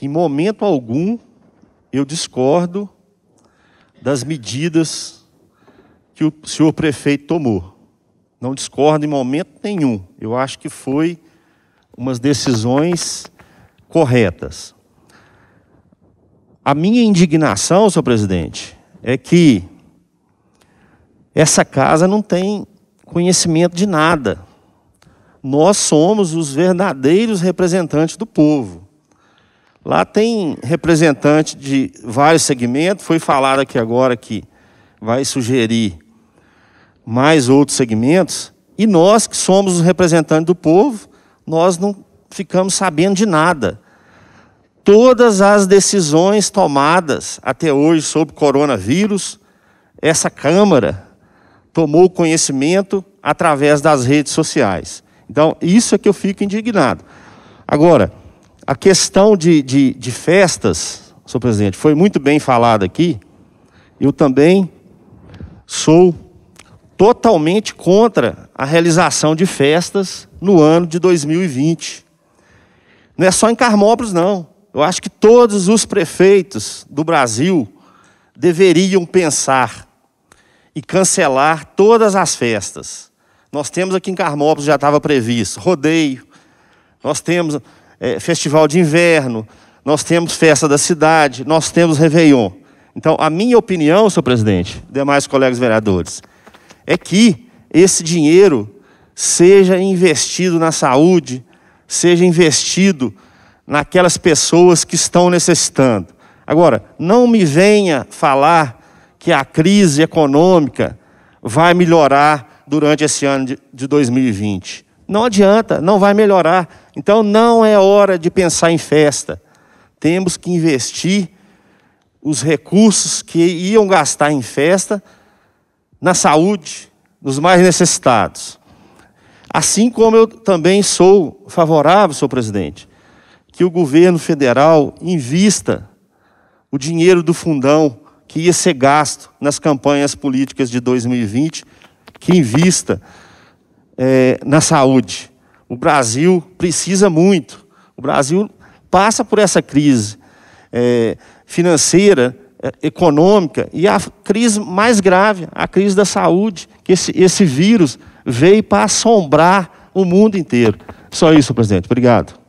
que em momento algum eu discordo das medidas que o senhor prefeito tomou. Não discordo em momento nenhum. Eu acho que foi umas decisões corretas. A minha indignação, senhor presidente, é que essa casa não tem conhecimento de nada. Nós somos os verdadeiros representantes do povo. Lá tem representante de vários segmentos, foi falado aqui agora que vai sugerir mais outros segmentos, e nós que somos os representantes do povo, nós não ficamos sabendo de nada. Todas as decisões tomadas até hoje sobre coronavírus, essa Câmara tomou conhecimento através das redes sociais. Então, isso é que eu fico indignado. Agora, a questão de, de, de festas, senhor presidente, foi muito bem falada aqui. Eu também sou totalmente contra a realização de festas no ano de 2020. Não é só em Carmópolis, não. Eu acho que todos os prefeitos do Brasil deveriam pensar e cancelar todas as festas. Nós temos aqui em Carmópolis, já estava previsto, rodeio. Nós temos é, festival de inverno, nós temos festa da cidade, nós temos Réveillon. Então, a minha opinião, senhor presidente, demais colegas vereadores, é que esse dinheiro seja investido na saúde, seja investido naquelas pessoas que estão necessitando. Agora, não me venha falar que a crise econômica vai melhorar durante esse ano de 2020. Não adianta, não vai melhorar. Então não é hora de pensar em festa. Temos que investir os recursos que iam gastar em festa na saúde, dos mais necessitados. Assim como eu também sou favorável, senhor presidente, que o governo federal invista o dinheiro do fundão que ia ser gasto nas campanhas políticas de 2020, que invista é, na saúde. O Brasil precisa muito. O Brasil passa por essa crise é, financeira, é, econômica e a crise mais grave, a crise da saúde, que esse, esse vírus veio para assombrar o mundo inteiro. Só isso, presidente. Obrigado.